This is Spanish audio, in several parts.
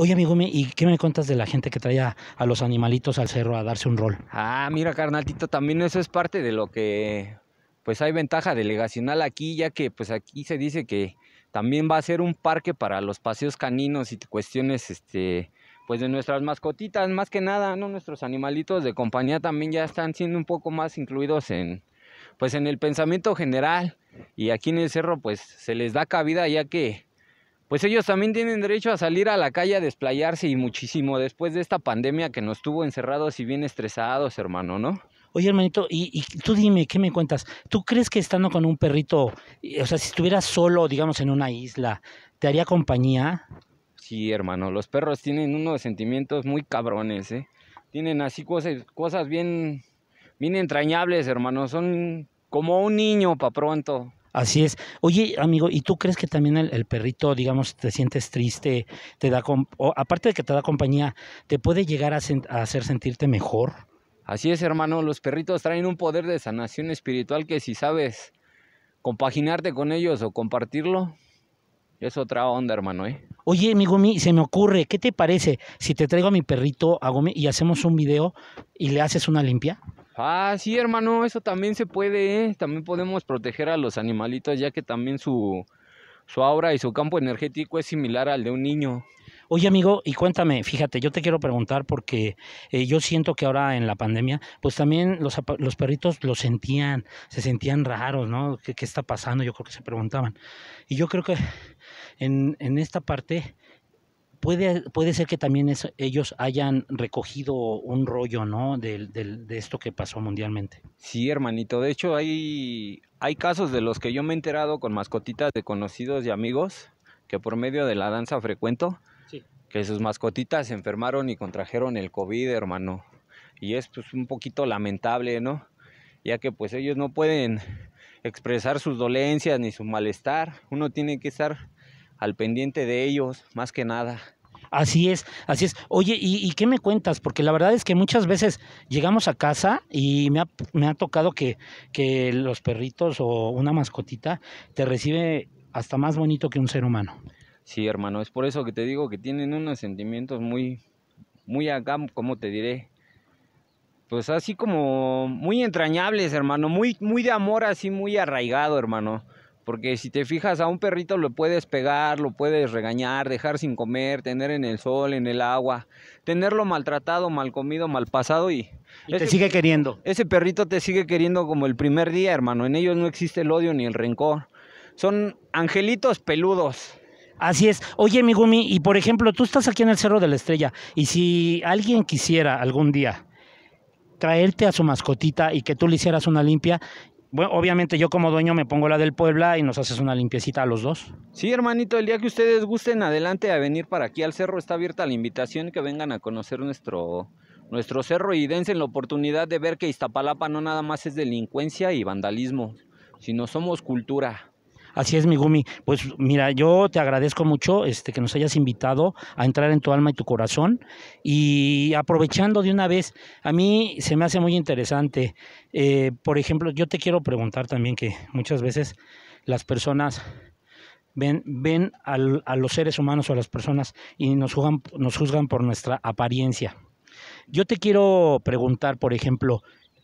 Oye, amigo, ¿y qué me cuentas de la gente que traía a, los animalitos al cerro a darse un rol? Ah, mira, carnalito, también eso es parte de lo que pues hay ventaja delegacional aquí, ya que pues aquí se dice que también va a ser un parque para los paseos caninos y cuestiones este pues de nuestras mascotitas, más que nada, ¿no? Nuestros animalitos de compañía también ya están siendo un poco más incluidos en pues en el pensamiento general y aquí en el cerro pues se les da cabida ya que pues ellos también tienen derecho a salir a la calle a desplayarse y muchísimo después de esta pandemia que nos tuvo encerrados y bien estresados, hermano, ¿no? Oye, hermanito, y, y, tú dime, ¿qué me cuentas? ¿Tú crees que estando con un perrito, o sea, si estuvieras solo, digamos, en una isla, ¿te haría compañía? Sí, hermano, los perros tienen unos sentimientos muy cabrones, ¿eh? Tienen así cosas, cosas bien, bien entrañables, hermano. Son como un niño, pa' pronto. Así es. Oye, amigo, ¿y tú crees que también el, perrito, digamos, te sientes triste, te da, aparte de que te da compañía, te puede llegar a, hacer sentirte mejor? Así es, hermano, los perritos traen un poder de sanación espiritual que si sabes compaginarte con ellos o compartirlo, es otra onda, hermano, ¿eh? Oye, amigo se me ocurre, ¿qué te parece si te traigo a mi perrito a y hacemos un video y le haces una limpia? Ah, sí, hermano, eso también se puede, ¿eh? También podemos proteger a los animalitos, ya que también su, aura y su campo energético es similar al de un niño. Oye, amigo, y cuéntame, fíjate, yo te quiero preguntar porque eh, yo siento que ahora en la pandemia, pues también los, los perritos lo sentían, se sentían raros, ¿no? ¿Qué, está pasando? Yo creo que se preguntaban. Y yo creo que en, en esta parte Puede, puede ser que también ellos hayan recogido un rollo, ¿no? De, esto que pasó mundialmente. Sí, hermanito. De hecho, hay, hay casos de los que yo me he enterado con mascotitas de conocidos y amigos que por medio de la danza frecuento, que sus mascotitas se enfermaron y contrajeron el COVID, hermano. Y es pues, un poquito lamentable, ¿no? Ya que pues ellos no pueden expresar sus dolencias ni su malestar. Uno tiene que estar al pendiente de ellos, más que nada. Así es, así es. Oye, ¿y, qué me cuentas? Porque la verdad es que muchas veces llegamos a casa y me ha, tocado que, los perritos o una mascotita te recibe hasta más bonito que un ser humano. Sí, hermano, es por eso que te digo que tienen unos sentimientos muy, muy acá, ¿cómo te diré? Pues así como muy entrañables, hermano, muy, muy de amor, así muy arraigado, hermano. Porque si te fijas, a un perrito lo puedes pegar, lo puedes regañar, dejar sin comer, tener en el sol, en el agua, tenerlo maltratado, mal comido, mal pasado y... te sigue queriendo. Ese perrito te sigue queriendo como el primer día, hermano. En ellos no existe el odio ni el rencor. Son angelitos peludos. Así es. Oye, mi Gumi, y por ejemplo, tú estás aquí en el Cerro de la Estrella, y si alguien quisiera algún día traerte a su mascotita y que tú le hicieras una limpia, bueno, obviamente yo como dueño me pongo la del Puebla y nos haces una limpiecita a los dos. Sí, hermanito, el día que ustedes gusten adelante a venir para aquí al cerro está abierta la invitación que vengan a conocer nuestro nuestro cerro y dense la oportunidad de ver que Iztapalapa no nada más es delincuencia y vandalismo, sino somos cultura. Así es, mi Gumi. Pues mira, yo te agradezco mucho este, que nos hayas invitado a entrar en tu alma y tu corazón. Y aprovechando de una vez, a mí se me hace muy interesante. Eh, por ejemplo, yo te quiero preguntar también que muchas veces las personas ven, ven a los seres humanos o a las personas y nos, juzgan, nos juzgan por nuestra apariencia. Yo te quiero preguntar, por ejemplo,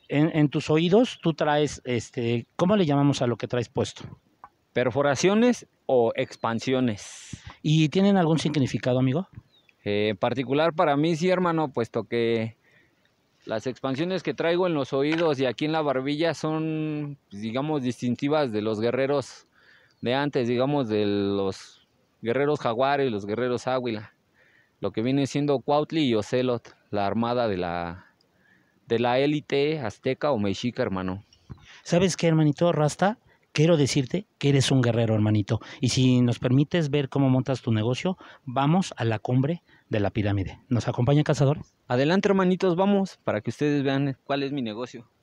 en, en, tus oídos tú traes, este, ¿cómo le llamamos a lo que traes puesto? perforaciones o expansiones. ¿Y tienen algún significado, amigo? Eh, en particular para mí, sí, hermano, puesto que las expansiones que traigo en los oídos y aquí en la barbilla son, pues, digamos, distintivas de los guerreros de antes, digamos, de los guerreros jaguares, los guerreros águila, lo que viene siendo Cuautli y Ocelot, la armada de la de la élite azteca o mexica, hermano. ¿Sabes qué, hermanito Rasta? quiero decirte que eres un guerrero, hermanito. Y si nos permites ver cómo montas tu negocio, vamos a la cumbre de la pirámide. ¿Nos acompaña, cazador? Adelante, hermanitos, vamos, para que ustedes vean cuál es mi negocio.